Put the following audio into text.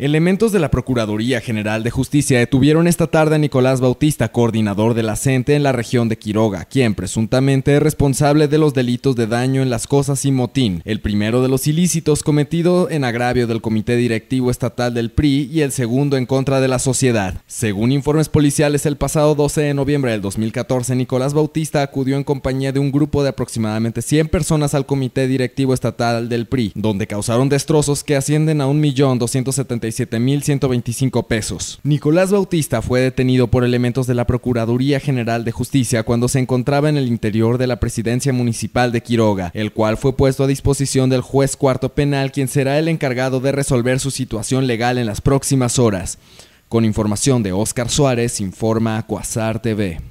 Elementos de la Procuraduría General de Justicia detuvieron esta tarde a Nicolás Bautista, coordinador de la CENTE en la región de Quiroga, quien presuntamente es responsable de los delitos de daño en las cosas y motín, el primero de los ilícitos cometido en agravio del Comité Directivo Estatal del PRI y el segundo en contra de la sociedad. Según informes policiales, el pasado 12 de noviembre del 2014, Nicolás Bautista acudió en compañía de un grupo de aproximadamente 100 personas al Comité Directivo Estatal del PRI, donde causaron destrozos que ascienden a 1.275.000 7125 pesos. Nicolás Bautista fue detenido por elementos de la Procuraduría General de Justicia cuando se encontraba en el interior de la presidencia municipal de Quiroga, el cual fue puesto a disposición del juez cuarto penal quien será el encargado de resolver su situación legal en las próximas horas. Con información de Óscar Suárez, informa Cuasar TV.